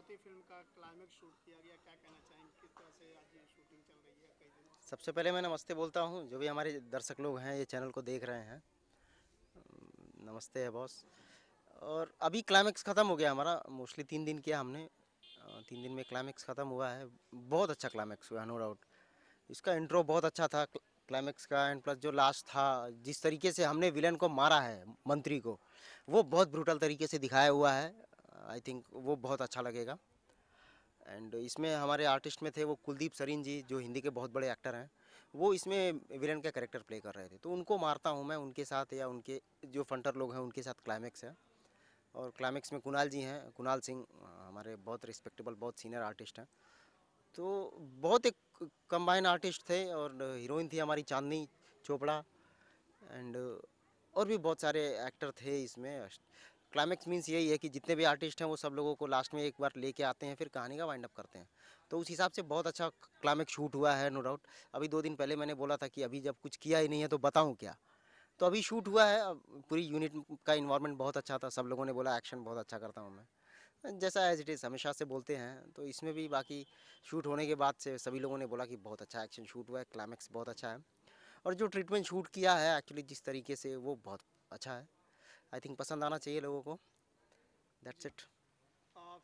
चौथी फिल्म का climax shoot किया गया क्या कहना चाहेंगे किस तरह से आज ये शूटिंग चल रही है कई दिनों सबसे पहले मैं नमस्ते बोलता हूँ जो भी हमारे दर्शक लोग हैं ये चैनल को देख रहे हैं नमस्ते है बॉस और अभी क्लाइमेक्स ख़त्म हो गया हमारा मोस्टली तीन दिन किया हमने तीन दिन में क्लाइमेक्स ख़त्म हुआ है बहुत अच्छा क्लाइमेक्स हुआ नो डाउट इसका इंट्रो बहुत अच्छा था क्लाइमेक्स का एंड प्लस जो लास्ट था जिस तरीके से हमने विलन को मारा है मंत्री को वो बहुत ब्रूटल तरीके से दिखाया हुआ है आई थिंक वो बहुत अच्छा लगेगा एंड इसमें हमारे आर्टिस्ट में थे वो कुलदीप सरीन जी जो हिंदी के बहुत बड़े एक्टर हैं वो इसमें विलन का कैरेक्टर प्ले कर रहे थे तो उनको मारता हूँ मैं उनके साथ या उनके जो फंटर लोग हैं उनके साथ क्लाइमैक्स है और क्लाइमैक्स में कुणाल जी हैं कुणाल सिंह हमारे बहुत रिस्पेक्टेबल बहुत सीनियर आर्टिस्ट हैं तो बहुत एक कंबाइन आर्टिस्ट थे और हीरोइन थी हमारी चांदनी चोपड़ा एंड और भी बहुत सारे एक्टर थे इसमें क्लाइमेक्स मीन्स यही है कि जितने भी आर्टिस्ट हैं वो सब लोगों को लास्ट में एक बार लेके आते हैं फिर कहानी का वाइंड अप करते हैं तो उस हिसाब से बहुत अच्छा क्लाइमैक्स शूट हुआ है नो डाउट अभी दो दिन पहले मैंने बोला था कि अभी जब कुछ किया ही नहीं है तो बताऊँ क्या तो अभी शूट हुआ है पूरी यूनिट का इन्वायरमेंट बहुत अच्छा था सब लोगों ने बोला एक्शन बहुत अच्छा करता हूँ मैं जैसा एज इट इज़ हमेशा से बोलते हैं तो इसमें भी बाकी शूट होने के बाद से सभी लोगों ने बोला कि बहुत अच्छा एक्शन शूट हुआ है क्लाइमैक्स बहुत अच्छा है और जो ट्रीटमेंट शूट किया है एक्चुअली जिस तरीके से वो बहुत अच्छा है आई थिंक पसंद आना चाहिए लोगों को दैट्स इट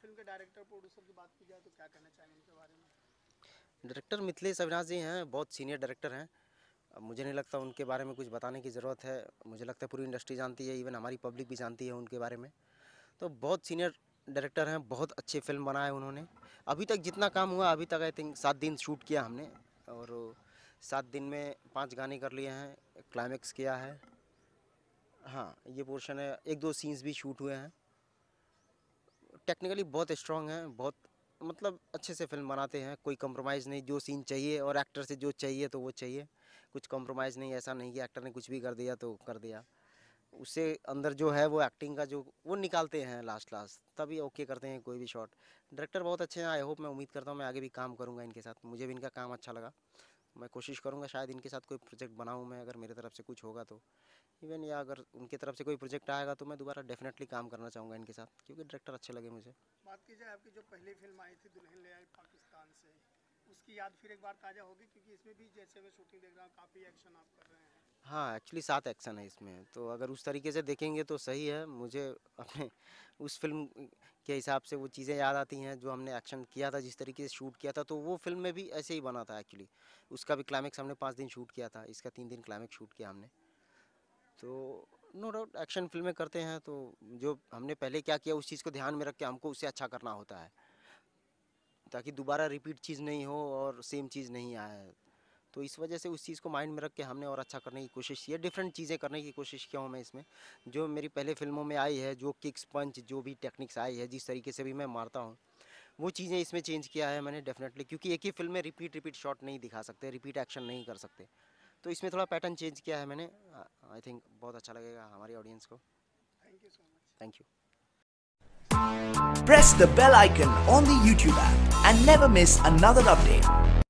फिल्म के डायरेक्टर प्रोड्यूसर की बात की जाए तो क्या कहना चाहेंगे इनके बारे में डायरेक्टर मिथिलेश अविनाश जी हैं बहुत सीनियर डायरेक्टर हैं मुझे नहीं लगता उनके बारे में कुछ बताने की ज़रूरत है मुझे लगता है पूरी इंडस्ट्री जानती है इवन हमारी पब्लिक भी जानती है उनके बारे में तो बहुत सीनियर डायरेक्टर हैं बहुत अच्छे फिल्म बनाए उन्होंने अभी तक जितना काम हुआ अभी तक आई थिंक सात दिन शूट किया हमने और सात दिन में पांच गाने कर लिए हैं क्लाइमैक्स किया है हाँ ये पोर्शन है एक दो सीन्स भी शूट हुए हैं टेक्निकली बहुत स्ट्रॉन्ग है बहुत मतलब अच्छे से फिल्म बनाते हैं कोई कम्प्रोमाइज़ नहीं जो सीन चाहिए और एक्टर से जो चाहिए तो वो चाहिए कुछ कम्प्रोमाइज़ नहीं ऐसा नहीं कि एक्टर ने कुछ भी कर दिया तो कर दिया उससे अंदर जो है वो एक्टिंग का जो वो निकालते हैं लास्ट लास्ट तभी ओके करते हैं कोई भी शॉट डायरेक्टर बहुत अच्छे हैं आई होप मैं उम्मीद करता हूँ मैं आगे भी काम करूँगा इनके साथ मुझे भी इनका काम अच्छा लगा मैं कोशिश करूँगा शायद इनके साथ कोई प्रोजेक्ट बनाऊँ मैं अगर मेरे तरफ से कुछ होगा तो इवन या अगर उनके तरफ से कोई प्रोजेक्ट आएगा तो मैं दोबारा डेफिनेटली काम करना चाहूँगा इनके साथ क्योंकि डायरेक्टर अच्छे लगे मुझे बात की जाए आपकी जो पहली फिल्म आई थी दुल्हन ले आई पाकिस्तान से उसकी याद फिर एक बार ताज़ा होगी क्योंकि इसमें भी जैसे मैं शूटिंग देख रहा हूँ काफ़ी एक्शन आप कर रहे हैं हाँ एक्चुअली सात एक्शन है इसमें तो अगर उस तरीके से देखेंगे तो सही है मुझे अपने उस फिल्म के हिसाब से वो चीज़ें याद आती हैं जो हमने एक्शन किया था जिस तरीके से शूट किया था तो वो फिल्म में भी ऐसे ही बना था एक्चुअली उसका भी क्लाइमैक्स हमने पाँच दिन शूट किया था इसका तीन दिन क्लाइमैक्स शूट किया हमने तो नो डाउट एक्शन फिल्में करते हैं तो जो हमने पहले क्या किया उस चीज़ को ध्यान में रख के हमको उससे अच्छा करना होता है ताकि दोबारा रिपीट चीज़ नहीं हो और सेम चीज़ नहीं आए तो इस वजह से उस चीज़ को माइंड में रख के हमने और अच्छा करने की कोशिश की है डिफरेंट चीज़ें करने की कोशिश किया हूँ मैं इसमें जो मेरी पहले फिल्मों में आई है जो किक्स पंच जो भी टेक्निक्स आई है जिस तरीके से भी मैं मारता हूँ वो चीज़ें इसमें चेंज किया है मैंने डेफिनेटली क्योंकि एक ही फिल्म में रिपीट रिपीट शॉट नहीं दिखा सकते रिपीट एक्शन नहीं कर सकते तो इसमें थोड़ा पैटर्न चेंज किया है मैंने आई थिंक बहुत अच्छा लगेगा हमारी ऑडियंस को thank you so much thank you press the bell icon on the YouTube and never miss another update